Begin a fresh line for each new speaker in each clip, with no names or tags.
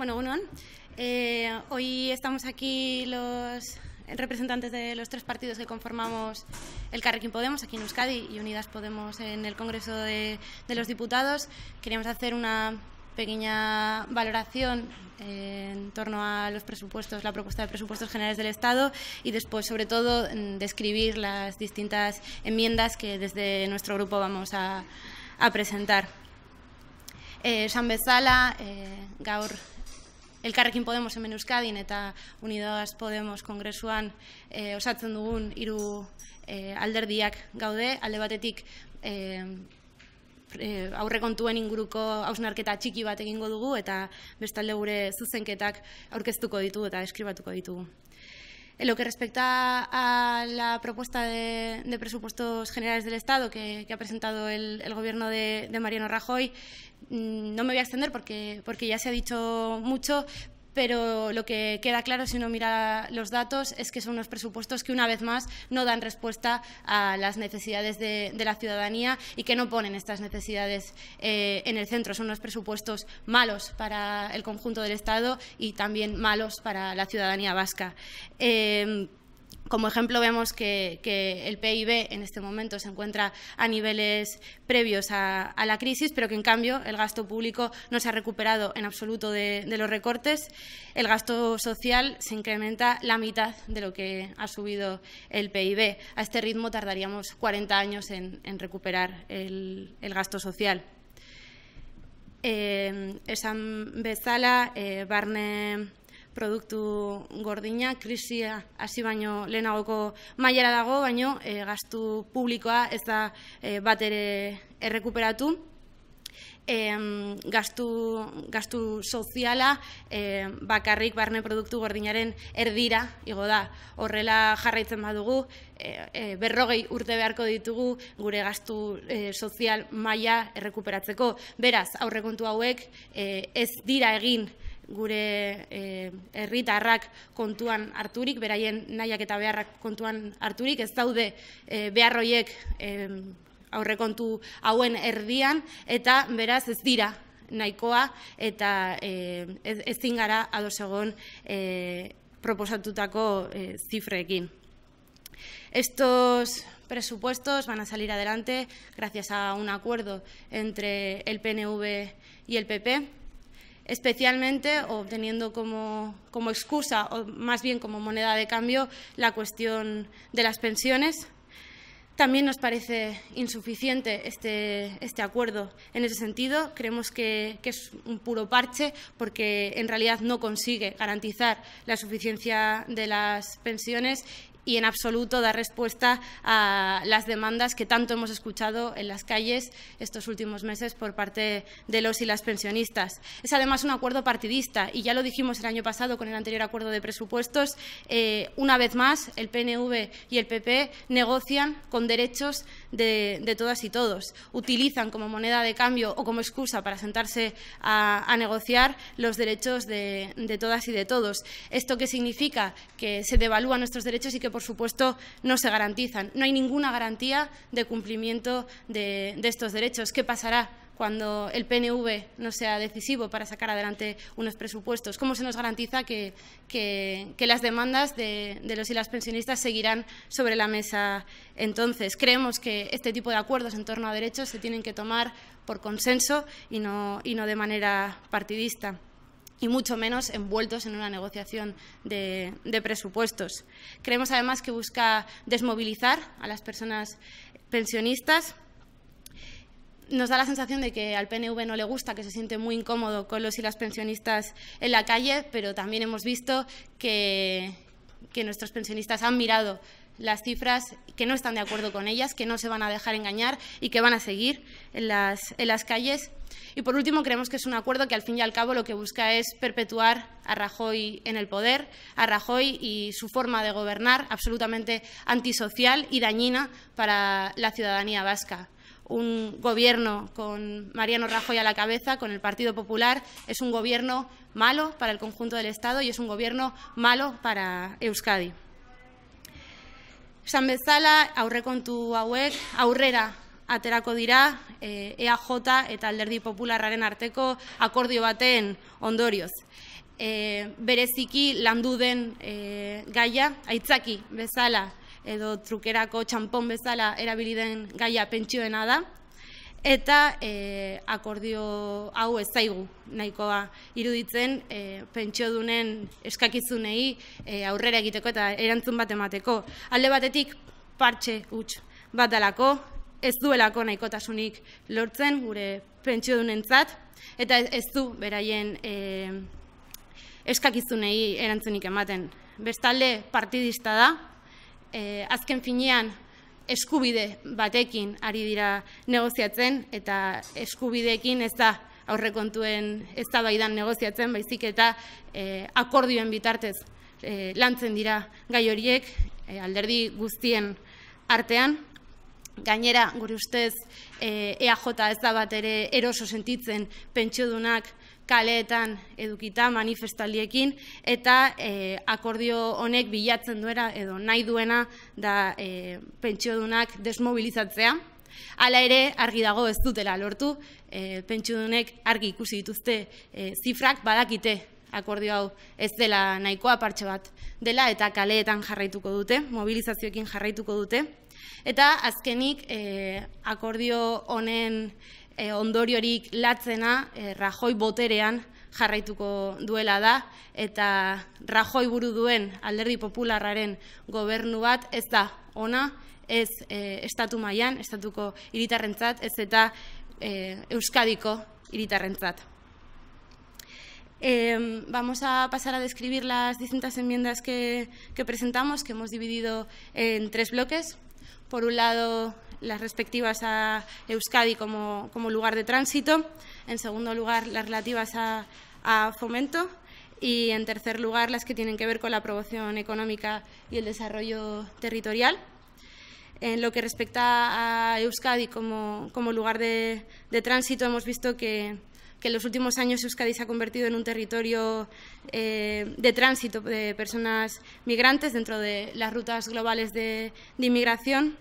Bueno, bueno. Eh, hoy estamos aquí los representantes de los tres partidos que conformamos el Carrequín Podemos aquí en Euskadi y Unidas Podemos en el Congreso de, los Diputados. Queríamos hacer una pequeña valoración eh, en torno a los presupuestos, la propuesta de presupuestos generales del Estado y después, sobre todo, describir las distintas enmiendas que desde nuestro grupo vamos a, presentar. San eh, Gaur Elkarrekin Podemos hemen Euskadin eta Unidas Podemos kongresuan eh, osatzen dugun hiru eh, alderdiak gaude, alde batetik e, aurrekontuen inguruko hausnarketa txiki bat egingo dugu eta bestalde gure zuzenketak aurkeztuko ditugu eta eskribatuko ditugu. En lo que respecta a la propuesta de, de presupuestos generales del Estado que, que ha presentado el, el Gobierno de, de Mariano Rajoy, Mm, no me voy a extender porque, ya se ha dicho mucho, pero lo que queda claro si uno mira los datos es que son unos presupuestos que una vez más no dan respuesta a las necesidades de, la ciudadanía y que no ponen estas necesidades eh, en el centro. Son unos presupuestos malos para el conjunto del Estado y también malos para la ciudadanía vasca. Eh, como ejemplo, vemos que, el PIB en este momento se encuentra a niveles previos a, la crisis, pero que en cambio el gasto público no se ha recuperado en absoluto de, los recortes. El gasto social se incrementa la mitad de lo que ha subido el PIB. A este ritmo tardaríamos 40 años en, recuperar el, gasto social. Eh, bezala, eh, barne produktu gordina, krisia hasi baino lehenagoko mailara dago, baino e, gastu publikoa ez da e, bat ere errekuperatu. E, gastu, gastu soziala bakarrik barne produktu gordinaren erdira, igo da, horrela jarraitzen badugu, e, berrogei urte beharko ditugu gure gastu sozial maila errekuperatzeko. Beraz, aurrekontu hauek ez dira egin gure eh, herritarrak kontuan harturik, beraien nahiak eta beharrak kontuan harturik, ez daude eh, beharroiek aurrekontu hauen erdian, eta beraz ez dira nahikoa, eta eh, ez zingara adosegon proposatutako zifrekin. Estos presupuestos van a salir adelante gracias a un acuerdo entre el PNV y el PP, especialmente obteniendo como, como excusa, o más bien como moneda de cambio, la cuestión de las pensiones. También nos parece insuficiente este, este, acuerdo en ese sentido. Creemos que, que, es un puro parche porque en realidad no consigue garantizar la suficiencia de las pensiones y en absoluto da respuesta a las demandas que tanto hemos escuchado en las calles estos últimos meses por parte de los y las pensionistas. Es además un acuerdo partidista y ya lo dijimos el año pasado con el anterior acuerdo de presupuestos. Eh, una vez más, el PNV y el PP negocian con derechos de, todas y todos. Utilizan como moneda de cambio o como excusa para sentarse a, negociar los derechos de, de todas y de todos. ¿Esto qué significa? Que se devalúan nuestros derechos y que, por por supuesto, no se garantizan. No hay ninguna garantía de cumplimiento de, estos derechos. ¿Qué pasará cuando el PNV no sea decisivo para sacar adelante unos presupuestos? ¿Cómo se nos garantiza que, las demandas de, los y las pensionistas seguirán sobre la mesa entonces? Creemos que este tipo de acuerdos en torno a derechos se tienen que tomar por consenso y no de manera partidista y mucho menos envueltos en una negociación de, presupuestos. Creemos además que busca desmovilizar a las personas pensionistas. Nos da la sensación de que al PNV no le gusta, que se siente muy incómodo con los y las pensionistas en la calle, pero también hemos visto que nuestros pensionistas han mirado las cifras que no están de acuerdo con ellas, que no se van a dejar engañar y que van a seguir en las, calles. Y por último, creemos que es un acuerdo que al fin y al cabo lo que busca es perpetuar a Rajoy en el poder, a Rajoy y su forma de gobernar absolutamente antisocial y dañina para la ciudadanía vasca un gobierno con Mariano Rajoy a la cabeza, con el Partido Popular, es un gobierno malo para el conjunto del Estado y es un gobierno malo para Euskadi. Esan bezala, aurrekontu hauek, aurrera aterako dira EAJ eh, e eta Alderdi popularraren arteko akordio baten ondorioz. E, bereziki landu den e, gaia, aitzaki bezala edo trukerako txampon bezala erabili den gaia pentsioena da eta e, akordio hau ez zaigu nahikoa iruditzen e, pentsiodunen eskakizunei e, aurrera egiteko eta erantzun bat emateko. Alde batetik partxe huts bat dalako, ez duelako nahikotasunik lortzen gure pentsiodunentzat eta ez du beraien e, eskakizunei erantzunik ematen. Bestalde partidista da, e, azken finean eskubide batekin ari dira negoziatzen eta eskubideekin ez da aurrekontuen ez da baidan negoziatzen baizik eta eh, akordioen bitartez eh, lantzen dira gai horiek eh, alderdi guztien artean gainera gure ustez e, EAJ ez da bat ere eroso sentitzen pentsiodunak kaleetan edukita manifestaldiekin eta e, akordio honek bilatzen duera edo nahi duena da e, pentsiodunak desmobilizatzea. Hala ere argi dago ez dutela lortu, e, pentsiodunek argi ikusi dituzte e, zifrak badakite akordio hau ez dela nahikoa partxe bat dela eta kaleetan jarraituko dute, mobilizazioekin jarraituko dute. Eta azkenik e, akordio honen e, ondoriorik latzena eh, Rajoy boterean jarraituko duela da eta Rajoy Buruduen, alderdi popularraren gobernu bat ez ona, ez eh, estatu mailan, estatuko hiritarrentzat, ez eta e, Euskadiko hiritarrentzat. Em, vamos a pasar a describir las distintas enmiendas que presentamos, que hemos dividido en tres bloques. Por un lado, las respectivas a Euskadi como, lugar de tránsito, en segundo lugar las relativas a, fomento y en tercer lugar las que tienen que ver con la promoción económica y el desarrollo territorial. En lo que respecta a Euskadi como, lugar de, tránsito, hemos visto que, en los últimos años Euskadi se ha convertido en un territorio eh, de tránsito de personas migrantes dentro de las rutas globales de inmigración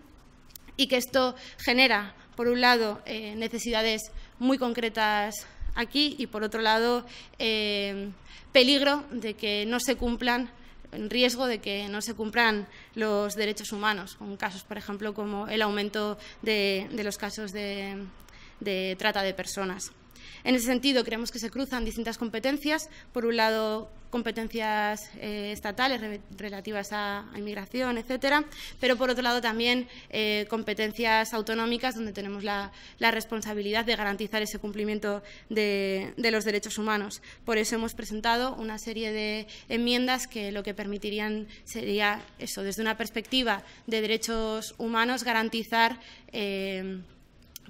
y que esto genera, por un lado, eh, necesidades muy concretas aquí y, por otro lado, eh, peligro de que no se cumplan riesgo de que no se cumplan los derechos humanos, con casos, por ejemplo, como el aumento de, los casos de trata de personas. En ese sentido, creemos que se cruzan distintas competencias. Por un lado, competencias eh, estatales relativas a, inmigración, etcétera, pero por otro lado también eh, competencias autonómicas donde tenemos la, responsabilidad de garantizar ese cumplimiento de, los derechos humanos. Por eso hemos presentado una serie de enmiendas que lo que permitirían sería eso, desde una perspectiva de derechos humanos, garantizar eh,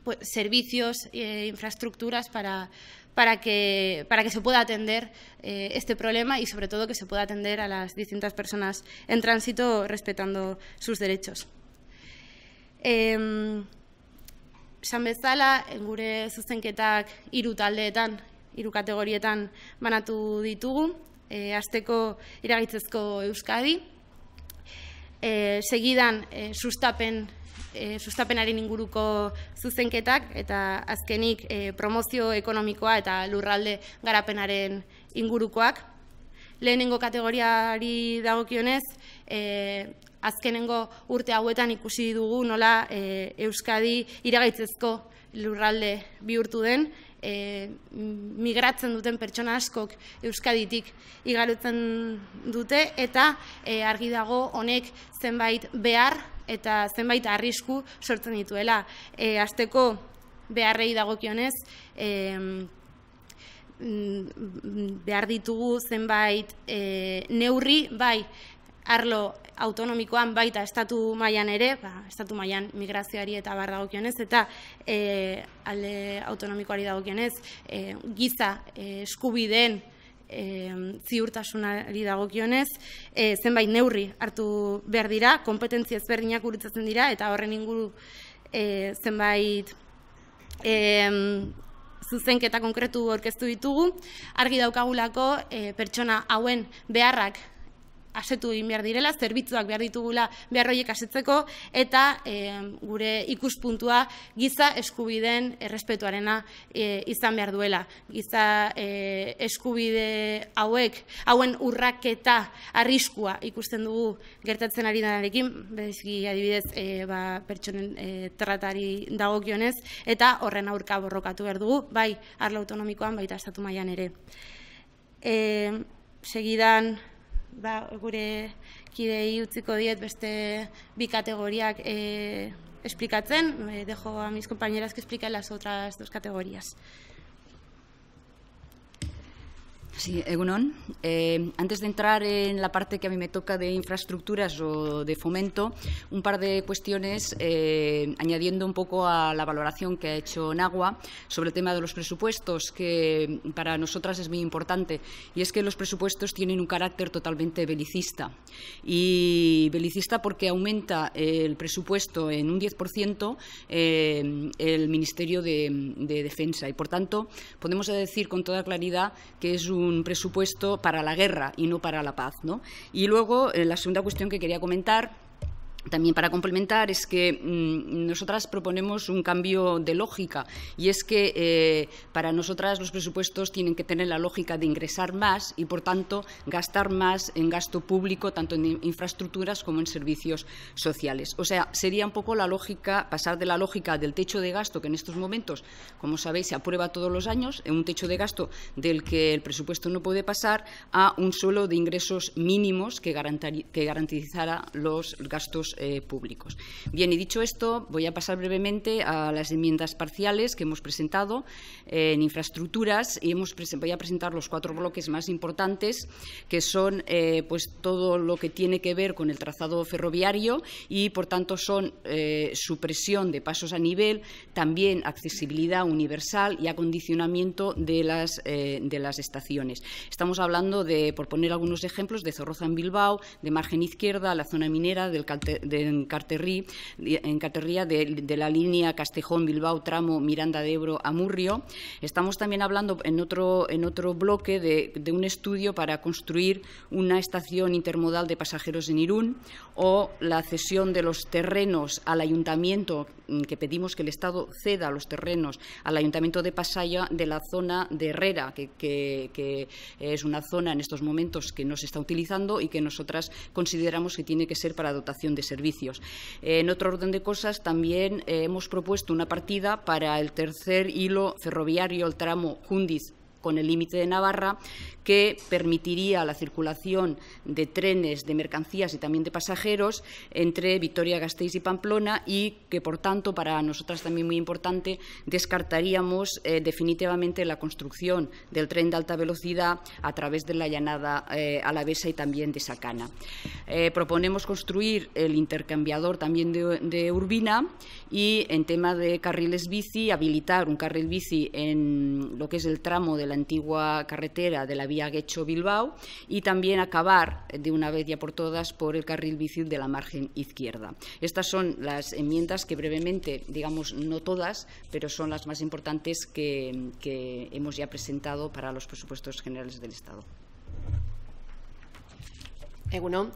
pues, servicios e infraestructuras para para que, para que se pueda atender eh, este problema y sobre todo que se pueda atender a las distintas personas en tránsito respetando sus derechos. Eh, em, San bezala, gure zuzenketak hiru taldeetan, hiru kategorietan banatu ditugu, eh, azteco azteko iragitzezko Euskadi, eh, segidan eh, sustapen e, sustapenaren inguruko zuzenketak eta azkenik e, promozio ekonomikoa eta lurralde garapenaren ingurukoak. Lehenengo kategoriari dagokionez, e, azkenengo urte hauetan ikusi dugu nola e, Euskadi iragaitzezko lurralde bihurtu den, e, migratzen duten pertsona askok Euskaditik igarutzen dute, eta e, argi dago honek zenbait behar eta zenbait arrisku sortzen dituela. E, Azteko beharrei dagokionez, e, mm, behar ditugu zenbait e, neurri, bai, arlo autonomikoan baita estatu mailan ere, ba, estatu mailan migrazioari eta bar dagokionez eta e, alde autonomikoari dagokionez, e, giza e, eskubideen e, ziurtasunari dagokionez, e, zenbait neurri hartu behar dira, kompetentzia ezberdinak urutzatzen dira eta horren inguru e, zenbait e, zuzenketa konkretu aurkeztu ditugu, argi daukagulako e, pertsona hauen beharrak asetu egin behar direla, zerbitzuak behar ditugula behar horiek asetzeko, eta gure ikuspuntua giza eskubideen errespetuarena e, izan behar duela. Giza e, eskubide hauek, hauen urraketa arriskua ikusten dugu gertatzen ari denarekin, bezki adibidez e, ba, pertsonen e, terratari dagokionez, eta horren aurka borrokatu behar dugu, bai, arlo autonomikoan, baita estatu mailan ere. E, segidan ba, gure kidei utziko diet beste bi kategoriak e, esplikatzen, dejo a mis compañeras que explican las otras dos categorías.
Sí, Egunon. Eh, antes de entrar en la parte que a mí me toca de infraestructuras o de fomento, un par de cuestiones eh, añadiendo un poco a la valoración que ha hecho Nagua sobre el tema de los presupuestos, que para nosotras es muy importante. Y es que los presupuestos tienen un carácter totalmente belicista. Y belicista porque aumenta el presupuesto en un 10% eh, el Ministerio de Defensa. Y por tanto, podemos decir con toda claridad que es un un presupuesto para la guerra y no para la paz. ¿no? Y luego, eh, la segunda cuestión que quería comentar también para complementar es que mm, nosotras proponemos un cambio de lógica y es que eh, para nosotras los presupuestos tienen que tener la lógica de ingresar más y por tanto gastar más en gasto público tanto en infraestructuras como en servicios sociales. O sea, sería un poco la lógica pasar de la lógica del techo de gasto que en estos momentos, como sabéis, se aprueba todos los años, en un techo de gasto del que el presupuesto no puede pasar a un suelo de ingresos mínimos que, que garantizara los gastos eh, públicos. Bien, y dicho esto, voy a pasar brevemente a las enmiendas parciales que hemos presentado eh, en infraestructuras y voy a presentar los cuatro bloques más importantes, que son eh, pues, todo lo que tiene que ver con el trazado ferroviario y, por tanto, son supresión de pasos a nivel, también accesibilidad universal y acondicionamiento de las, de las estaciones. Estamos hablando de, por poner algunos ejemplos, de Zorroza en Bilbao, de Margen Izquierda, la zona minera del, de en de, la línea Castejón-Bilbao, tramo Miranda de Ebro a Murrio. Estamos también hablando en otro, en otro bloque de, un estudio para construir una estación intermodal de pasajeros en Irún o la cesión de los terrenos al ayuntamiento mm, que pedimos que el Estado ceda los terrenos al Ayuntamiento de Pasaya de la zona de Herrera, que, que, es una zona en estos momentos que no se está utilizando y que nosotras consideramos que tiene que ser para dotación de servicios. Eh, en otro orden de cosas, también eh, hemos propuesto una partida para el tercer hilo ferroviario, el tramo Jundiz con el límite de Navarra, que permitiría la circulación de trenes, de mercancías y también de pasajeros entre Vitoria-Gasteiz y Pamplona y que, por tanto, para nosotras también muy importante, descartaríamos eh, definitivamente la construcción del tren de alta velocidad a través de la llanada eh, alavesa y también de Sacana. Eh, proponemos construir el intercambiador también de, de Urbina y, en tema de carriles bici, habilitar un carril bici en lo que es el tramo de la antigua carretera de la vía Guecho-Bilbao y también acabar de una vez ya por todas por el carril bici de la margen izquierda. Estas son las enmiendas que brevemente, digamos, no todas, pero son las más importantes que, hemos ya presentado para los presupuestos generales del Estado.
bueno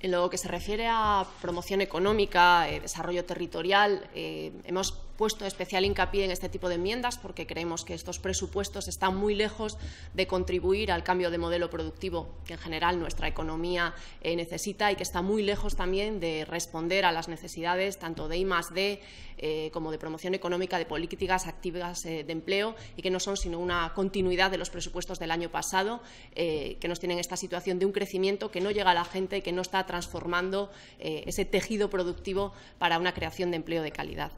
En lo que se refiere a promoción económica, eh, desarrollo territorial, eh, hemos puesto especial hincapié en este tipo de enmiendas porque creemos que estos presupuestos están muy lejos de contribuir al cambio de modelo productivo que en general nuestra economía eh, necesita y que está muy lejos también de responder a las necesidades tanto de I +D eh, como de promoción económica de políticas activas eh, de empleo y que no son sino una continuidad de los presupuestos del año pasado que nos tienen esta situación de un crecimiento que no llega a la gente y que no está transformando ese tejido productivo para una creación de empleo de calidad.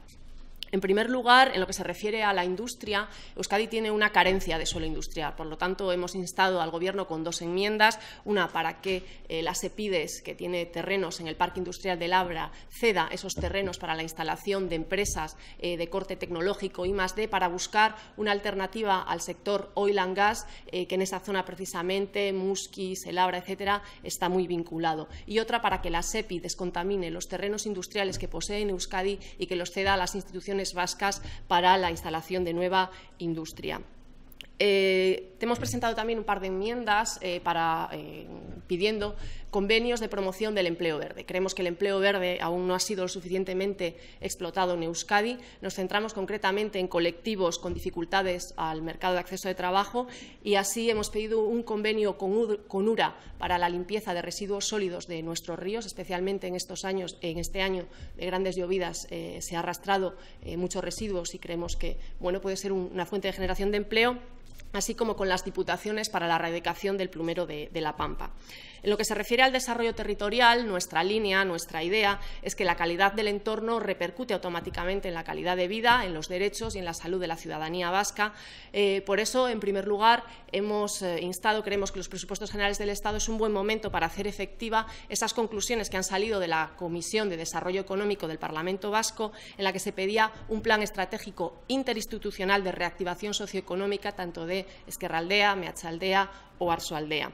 En primer lugar, en lo que se refiere a la industria, Euskadi tiene una carencia de suelo industrial. Por lo tanto, hemos instado al Gobierno con dos enmiendas, una para que la eh, las EPIDES, que tiene terrenos en el Parque Industrial de Labra, ceda esos terrenos para la instalación de empresas eh, de corte tecnológico y más de, para buscar una alternativa al sector oil and gas, eh, que en esa zona precisamente, Muski, Selabra, etcétera, está muy vinculado. Y otra para que la SEPI descontamine los terrenos industriales que posee en Euskadi y que los ceda a las instituciones vascas para la instalación de nueva industria. Eh, te hemos presentado también un par de enmiendas eh, para, eh, pidiendo Convenios de promoción del empleo verde. Creemos que el empleo verde aún no ha sido lo suficientemente explotado en Euskadi. Nos centramos concretamente en colectivos con dificultades al mercado de acceso de trabajo y así hemos pedido un convenio con URA para la limpieza de residuos sólidos de nuestros ríos, especialmente en estos años, en este año de grandes llovidas eh, se ha arrastrado eh, muchos residuos y creemos que bueno, puede ser una fuente de generación de empleo así como con las diputaciones para la erradicación del plumero de, La Pampa. En lo que se refiere al desarrollo territorial, nuestra línea, nuestra idea es que la calidad del entorno repercute automáticamente en la calidad de vida, en los derechos y en la salud de la ciudadanía vasca. Eh, por eso, en primer lugar, hemos eh, instado, creemos que los presupuestos generales del Estado es un buen momento para hacer efectiva esas conclusiones que han salido de la Comisión de Desarrollo Económico del Parlamento Vasco, en la que se pedía un plan estratégico interinstitucional de reactivación socioeconómica, tanto de ezkerraldea, mehatzaldea, oarzoaldea.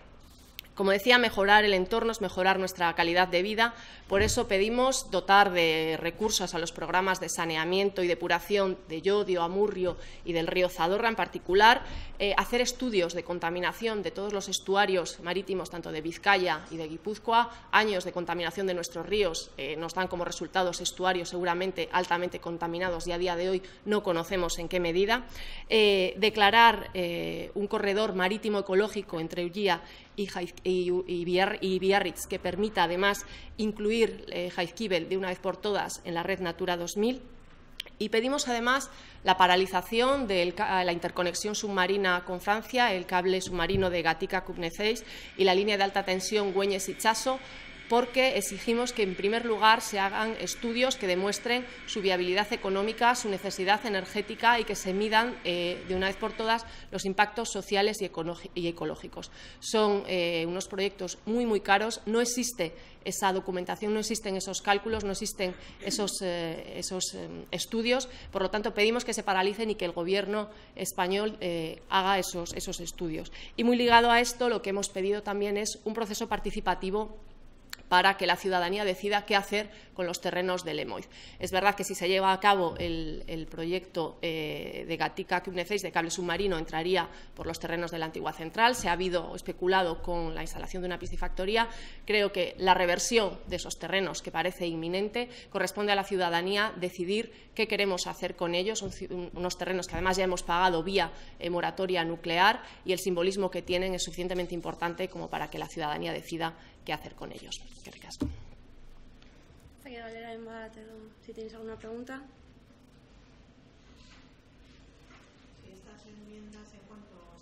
Como decía, mejorar el entorno es mejorar nuestra calidad de vida. Por eso pedimos dotar de recursos a los programas de saneamiento y depuración de Yodio, Amurrio y del río Zadorra en particular, eh, hacer estudios de contaminación de todos los estuarios marítimos, tanto de Vizcaya y de Guipúzcoa. Años de contaminación de nuestros ríos eh, nos dan como resultados estuarios seguramente altamente contaminados y a día de hoy no conocemos en qué medida. Eh, declarar un corredor marítimo ecológico entre Ullía y, Biarritz, que permita además incluir eh, Jaizkibel de una vez por todas en la red Natura 2000. Y pedimos además la paralización de la interconexión submarina con Francia, el cable submarino de Gatica-Cubneceis y la línea de alta tensión y Chaso porque exigimos que, en primer lugar, se hagan estudios que demuestren su viabilidad económica, su necesidad energética y que se midan eh, de una vez por todas los impactos sociales y, ecológicos. Son eh, unos proyectos muy, muy caros. No existe esa documentación, no existen esos cálculos, no existen esos, eh, em, estudios. Por lo tanto, pedimos que se paralicen y que el Gobierno español haga esos estudios. Y muy ligado a esto, lo que hemos pedido también es un proceso participativo para que la ciudadanía decida qué hacer con los terrenos de Lemoiz. Es verdad que si se lleva a cabo el, proyecto eh, de Gatica Cumneceis de cable submarino entraría por los terrenos de la antigua central, se ha habido especulado con la instalación de una piscifactoría. Creo que la reversión de esos terrenos, que parece inminente, corresponde a la ciudadanía decidir qué queremos hacer con ellos, unos terrenos que además ya hemos pagado vía eh, moratoria nuclear y el simbolismo que tienen es suficientemente importante como para que la ciudadanía decida qué hacer con ellos. en Gracias.
Si tenéis alguna pregunta.
¿Estas enmiendas en cuánto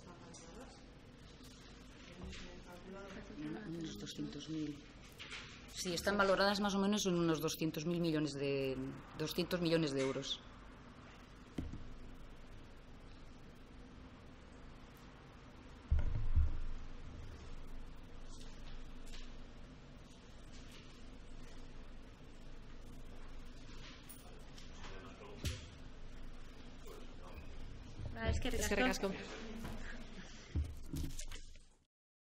están valoradas? Mm, unos
200.000. Sí, están valoradas más o menos en unos 200.000 millones de, 200 millones de euros.